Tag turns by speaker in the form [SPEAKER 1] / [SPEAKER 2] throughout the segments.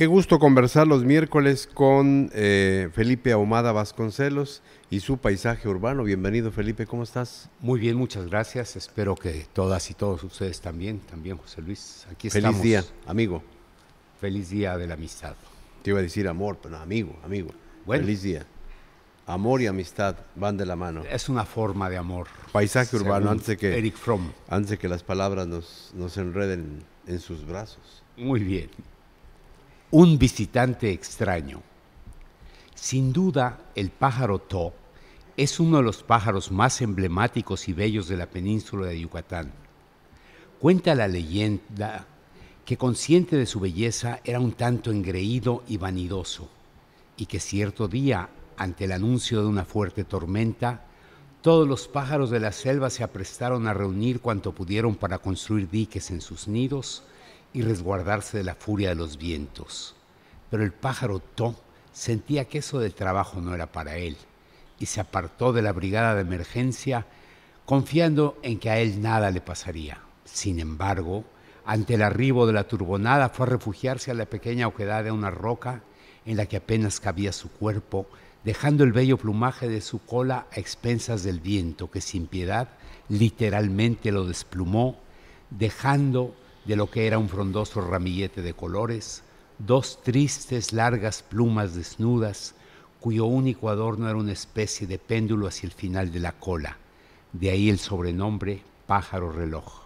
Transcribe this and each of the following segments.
[SPEAKER 1] Qué gusto conversar los miércoles con eh, Felipe Ahumada Vasconcelos y su paisaje urbano. Bienvenido Felipe, ¿cómo estás? Muy bien, muchas gracias. Espero que todas y todos ustedes también, también José Luis. Aquí Feliz estamos. Feliz día, amigo. Feliz día de la amistad. Te iba a decir amor, pero no, amigo, amigo. Bueno. Feliz día. Amor y amistad van de la mano. Es una forma de amor. Paisaje urbano, antes que, Eric Fromm. Antes que las palabras nos, nos enreden en sus brazos. Muy bien un visitante extraño. Sin duda, el pájaro To es uno de los pájaros más emblemáticos y bellos de la península de Yucatán. Cuenta la leyenda que consciente de su belleza era un tanto engreído y vanidoso, y que cierto día, ante el anuncio de una fuerte tormenta, todos los pájaros de la selva se aprestaron a reunir cuanto pudieron para construir diques en sus nidos y resguardarse de la furia de los vientos. Pero el pájaro Tom sentía que eso del trabajo no era para él y se apartó de la brigada de emergencia confiando en que a él nada le pasaría. Sin embargo, ante el arribo de la turbonada fue a refugiarse a la pequeña oquedad de una roca en la que apenas cabía su cuerpo, dejando el bello plumaje de su cola a expensas del viento que sin piedad literalmente lo desplumó, dejando de lo que era un frondoso ramillete de colores, dos tristes largas plumas desnudas, cuyo único adorno era una especie de péndulo hacia el final de la cola, de ahí el sobrenombre pájaro reloj.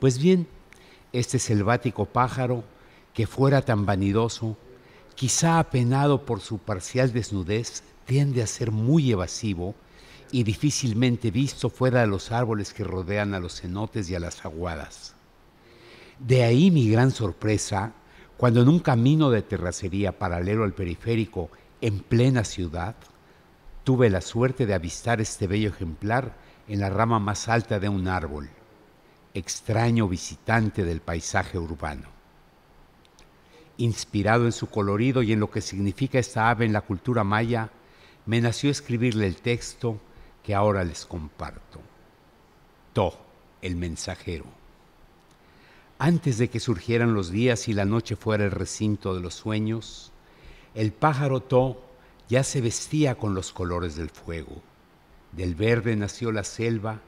[SPEAKER 1] Pues bien, este selvático pájaro, que fuera tan vanidoso, quizá apenado por su parcial desnudez, tiende a ser muy evasivo y difícilmente visto fuera de los árboles que rodean a los cenotes y a las aguadas. De ahí mi gran sorpresa cuando en un camino de terracería paralelo al periférico, en plena ciudad, tuve la suerte de avistar este bello ejemplar en la rama más alta de un árbol, extraño visitante del paisaje urbano. Inspirado en su colorido y en lo que significa esta ave en la cultura maya, me nació escribirle el texto que ahora les comparto. To, el mensajero. Antes de que surgieran los días y la noche fuera el recinto de los sueños, el pájaro To ya se vestía con los colores del fuego. Del verde nació la selva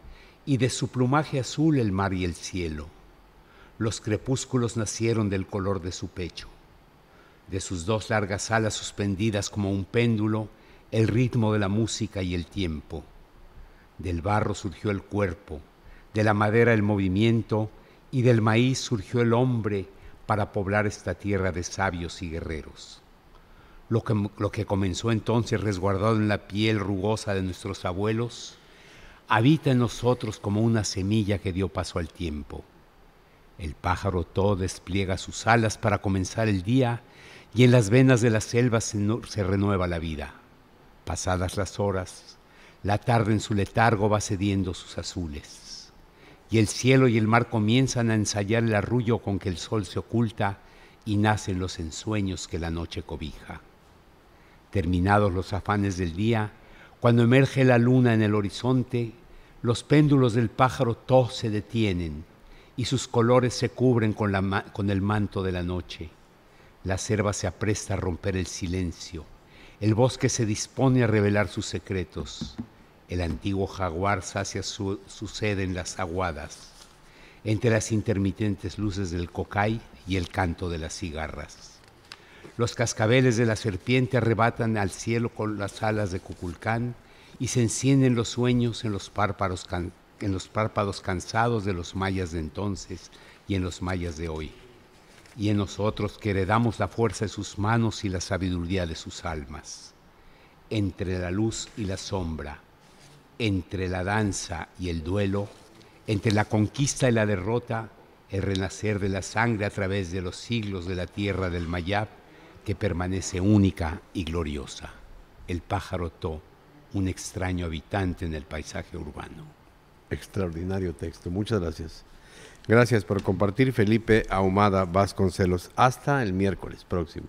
[SPEAKER 1] y de su plumaje azul el mar y el cielo. Los crepúsculos nacieron del color de su pecho. De sus dos largas alas suspendidas como un péndulo, el ritmo de la música y el tiempo. Del barro surgió el cuerpo, de la madera el movimiento, y del maíz surgió el hombre para poblar esta tierra de sabios y guerreros. Lo que, lo que, comenzó entonces resguardado en la piel rugosa de nuestros abuelos, habita en nosotros como una semilla que dio paso al tiempo. El pájaro todo despliega sus alas para comenzar el día y en las venas de las selvas se renueva la vida. Pasadas las horas, la tarde en su letargo va cediendo sus azules y el cielo y el mar comienzan a ensayar el arrullo con que el sol se oculta y nacen los ensueños que la noche cobija. Terminados los afanes del día, cuando emerge la luna en el horizonte, los péndulos del pájaro tos se detienen y sus colores se cubren con, con el manto de la noche. La cerva se apresta a romper el silencio. El bosque se dispone a revelar sus secretos. El antiguo jaguar sacia su, en las aguadas, entre las intermitentes luces del cocay y el canto de las cigarras. Los cascabeles de la serpiente arrebatan al cielo con las alas de Cuculcán y se encienden los sueños en los párpados, en los párpados cansados de los mayas de entonces y en los mayas de hoy, y en nosotros que heredamos la fuerza de sus manos y la sabiduría de sus almas. Entre la luz y la sombra, entre la danza y el duelo, entre la conquista y la derrota, el renacer de la sangre a través de los siglos de la tierra del Mayab, que permanece única y gloriosa. El pájaro To, un extraño habitante en el paisaje urbano. Extraordinario texto, muchas gracias. Gracias por compartir, Felipe Ahumada Vasconcelos. Hasta el miércoles próximo.